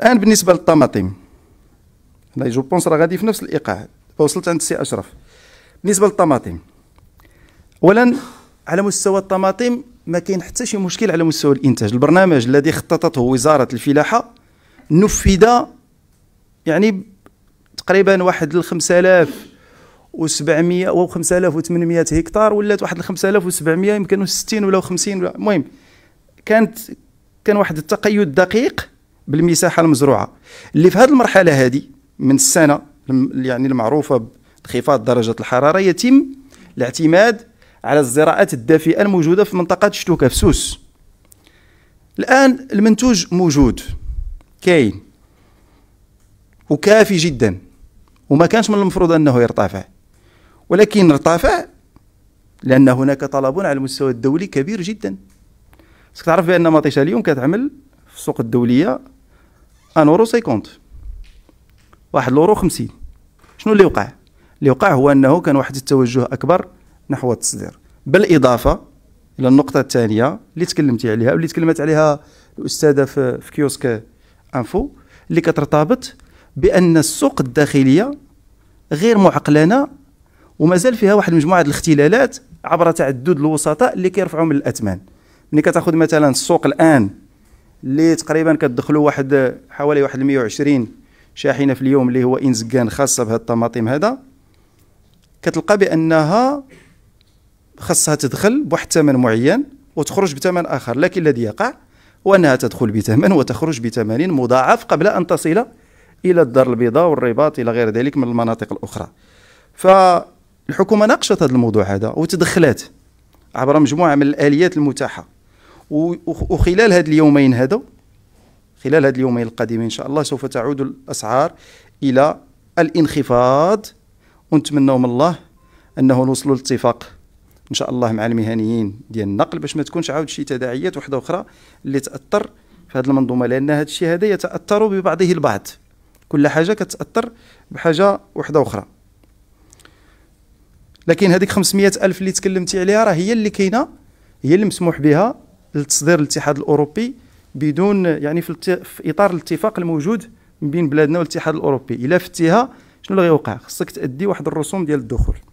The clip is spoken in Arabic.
الان بالنسبه للطماطم هنا جو بونس راه غادي في نفس الايقاع وصلت عند السي اشرف بالنسبه للطماطم اولا على مستوى الطماطم ما كاين حتى شي مشكل على مستوى الانتاج البرنامج الذي خططته وزاره الفلاحه نفذ يعني تقريبا واحد ل 5700 و 5800 هكتار ولات واحد 5700 يمكن 60 ولا 50 المهم كانت كان واحد التقيد دقيق بالمساحه المزروعه اللي في هذه المرحله هذه من السنه يعني المعروفه بانخفاض درجه الحراره يتم الاعتماد على الزراعات الدافئه الموجوده في منطقه شتوكه في سوس الان المنتوج موجود كاين وكافي جدا وما كانش من المفروض انه يرتفع ولكن ارتفع لان هناك طلب على المستوى الدولي كبير جدا تعرف بان مطيشه اليوم كتعمل في السوق الدوليه 1 اورو 50 واحد لورو 50 شنو اللي وقع اللي وقع هو انه كان واحد التوجه اكبر نحو التصدير بالاضافه الى النقطه الثانيه اللي تكلمتي عليها واللي تكلمت عليها الاستاذه في, في كيوسك انفو اللي كترتبط بان السوق الداخليه غير معقلانه ومازال فيها واحد المجموعه الاختلالات عبر تعدد الوسطاء اللي كيرفعوا من الاثمان ملي كتاخذ مثلا السوق الان اللي تقريبا كتدخلوا واحد حوالي واحد 120 شاحنه في اليوم اللي هو انزكان خاصه بهاد الطماطم هذا كتلقى بانها خاصها تدخل بواحد الثمن معين وتخرج بثمن اخر لكن الذي يقع هو انها تدخل بثمن وتخرج بثمن مضاعف قبل ان تصل الى الدار البيضاء والرباط الى غير ذلك من المناطق الاخرى فالحكومه ناقشت هذا الموضوع هذا وتدخلات عبر مجموعه من الاليات المتاحه وخلال هاد اليومين هذا خلال هاد اليومين القادمين ان شاء الله سوف تعود الاسعار الى الانخفاض ونتمنوا من الله انه نوصلوا لاتفاق ان شاء الله مع المهنيين ديال النقل باش ما تكونش عاود شي تداعيات وحده اخرى اللي تاثر في هذه المنظومه لان هذا الشيء هذا يتاثر ببعضه البعض كل حاجه كتاثر بحاجه وحده اخرى لكن هذيك 500 الف اللي تكلمتي عليها راه هي اللي كاينه هي اللي مسموح بها لتصدير الاتحاد الاوروبي بدون يعني في, في اطار الاتفاق الموجود بين بلادنا والاتحاد الاوروبي الا فتيها شنو اللي غيوقع خصك تادي واحد الرسوم ديال الدخول